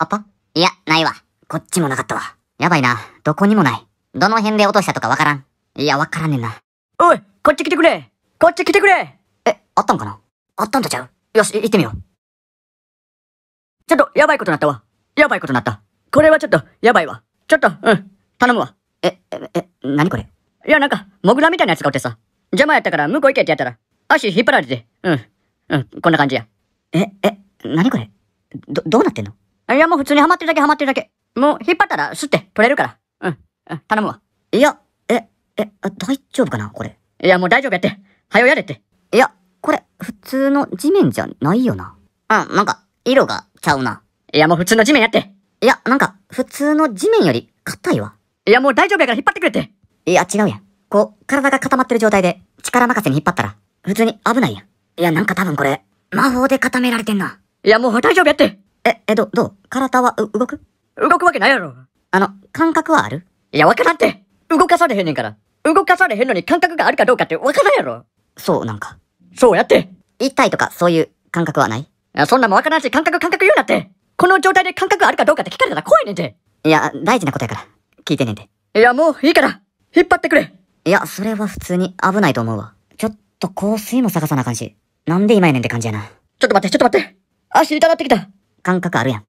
あったいや、ないわ。こっちもなかったわ。やばいな。どこにもない。どの辺で落としたとかわからん。いや、わからんねんな。おいこっち来てくれこっち来てくれえ、あったんかなあったんとちゃうよし、行ってみよう。ちょっと、やばいことなったわ。やばいことなった。これはちょっと、やばいわ。ちょっと、うん、頼むわ。え、え、え、なにこれいや、なんか、モグラみたいなやつがおってさ。邪魔やったから、向こう行けってやったら、足引っ張られて。うん、うん、こんな感じや。え、え、なにこれど、どうなってんのいや、もう普通にハマってるだけハマってるだけ。もう引っ張ったらスって取れるから。うん。うん、頼むわ。いや、え、え、大丈夫かなこれ。いや、もう大丈夫やって。はよやれって。いや、これ、普通の地面じゃないよな。うん、なんか、色がちゃうな。いや、もう普通の地面やって。いや、なんか、普通の地面より硬いわ。いや、もう大丈夫やから引っ張ってくれって。いや、違うやん。こう、体が固まってる状態で、力任せに引っ張ったら、普通に危ないやん。いや、なんか多分これ、魔法で固められてんな。いや、もう大丈夫やって。え、ど、どう体は、う、動く動くわけないやろ。あの、感覚はあるいや、わからんって。動かされへんねんから。動かされへんのに感覚があるかどうかってわからんやろ。そうなんか。そうやって。痛いとかそういう感覚はないいや、そんなもわからんし、感覚感覚言うなって。この状態で感覚あるかどうかって聞かれたら怖いねんて。いや、大事なことやから。聞いてねんて。いや、もういいから。引っ張ってくれ。いや、それは普通に危ないと思うわ。ちょっと香水も探さなあかんし。なんで今やねんって感じやな。ちょっと待って、ちょっと待って。足痛なってきた。感覚あるやん。